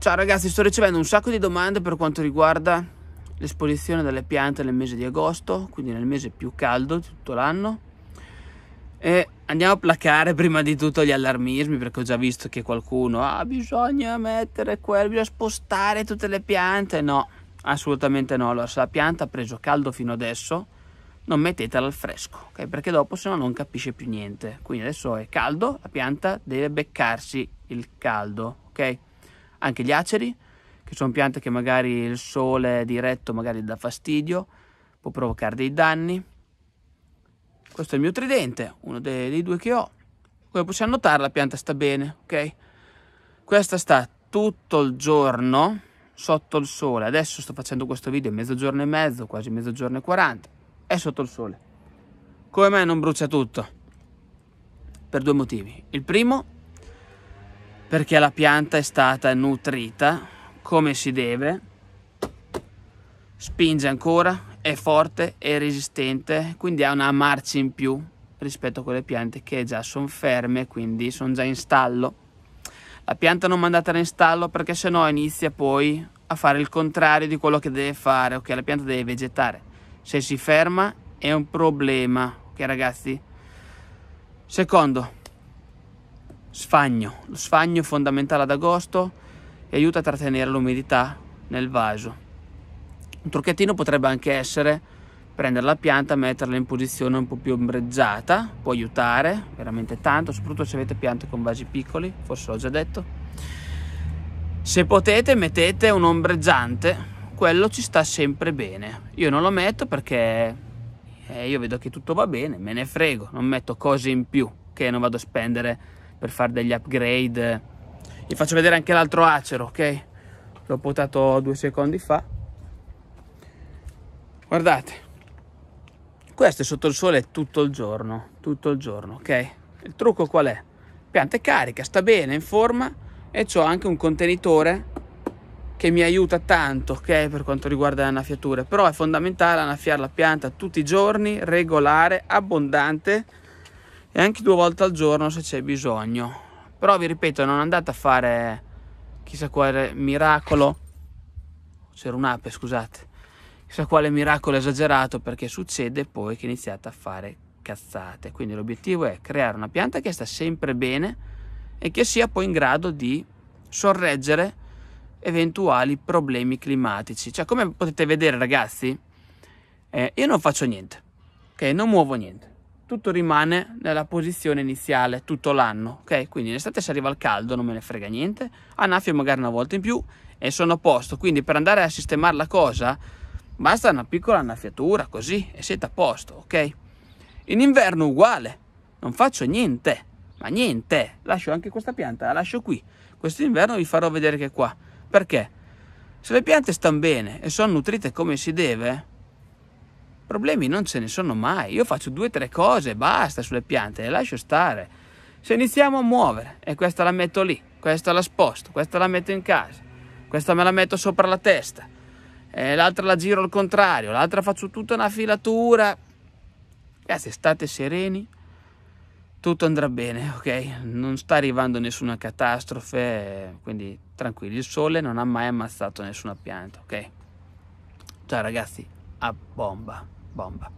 Ciao ragazzi, sto ricevendo un sacco di domande per quanto riguarda l'esposizione delle piante nel mese di agosto, quindi nel mese più caldo di tutto l'anno. E andiamo a placare prima di tutto gli allarmismi, perché ho già visto che qualcuno ah, bisogna mettere quello, bisogna spostare tutte le piante. No, assolutamente no. Allora, se la pianta ha preso caldo fino adesso, non mettetela al fresco, okay? Perché dopo sennò non capisce più niente. Quindi adesso è caldo, la pianta deve beccarsi il caldo, ok? anche gli aceri, che sono piante che magari il sole diretto magari dà fastidio, può provocare dei danni. Questo è il mio tridente, uno dei, dei due che ho. Come possiamo notare la pianta sta bene, ok? Questa sta tutto il giorno sotto il sole. Adesso sto facendo questo video mezzogiorno e mezzo, quasi mezzogiorno e 40. È sotto il sole. Come mai non brucia tutto? Per due motivi. Il primo perché la pianta è stata nutrita come si deve spinge ancora è forte e resistente quindi ha una marcia in più rispetto a quelle piante che già sono ferme quindi sono già in stallo la pianta non mandatela in stallo perché sennò inizia poi a fare il contrario di quello che deve fare ok la pianta deve vegetare se si ferma è un problema ok ragazzi secondo Sfagno. Lo sfagno fondamentale ad agosto e aiuta a trattenere l'umidità nel vaso. Un trucchettino potrebbe anche essere prendere la pianta, e metterla in posizione un po' più ombreggiata, può aiutare veramente tanto, soprattutto se avete piante con vasi piccoli, forse l'ho già detto. Se potete mettete un ombreggiante, quello ci sta sempre bene. Io non lo metto perché eh, io vedo che tutto va bene, me ne frego, non metto cose in più che non vado a spendere per fare degli upgrade vi faccio vedere anche l'altro acero ok l'ho potato due secondi fa guardate questo è sotto il sole tutto il giorno tutto il giorno ok il trucco qual è pianta è carica sta bene in forma e ho anche un contenitore che mi aiuta tanto ok per quanto riguarda le annaffiature però è fondamentale annaffiare la pianta tutti i giorni regolare abbondante e anche due volte al giorno se c'è bisogno. Però vi ripeto, non andate a fare chissà quale miracolo. C'era un'ape, scusate. Chissà quale miracolo esagerato perché succede poi che iniziate a fare cazzate. Quindi l'obiettivo è creare una pianta che sta sempre bene e che sia poi in grado di sorreggere eventuali problemi climatici. Cioè, come potete vedere, ragazzi, eh, io non faccio niente, ok? Non muovo niente tutto rimane nella posizione iniziale tutto l'anno, ok? Quindi in estate se arriva il caldo non me ne frega niente, annaffio magari una volta in più e sono a posto, quindi per andare a sistemare la cosa basta una piccola annaffiatura così e siete a posto, ok? In inverno uguale, non faccio niente, ma niente, lascio anche questa pianta, la lascio qui, quest'inverno vi farò vedere che è qua, perché? Se le piante stanno bene e sono nutrite come si deve, problemi non ce ne sono mai. Io faccio due o tre cose, basta sulle piante, le lascio stare. Se iniziamo a muovere, e questa la metto lì, questa la sposto, questa la metto in casa, questa me la metto sopra la testa, l'altra la giro al contrario, l'altra faccio tutta una filatura. Ragazzi, eh, state sereni, tutto andrà bene, ok? Non sta arrivando nessuna catastrofe, quindi tranquilli, il sole non ha mai ammazzato nessuna pianta, ok? Ciao ragazzi, a bomba! bomba.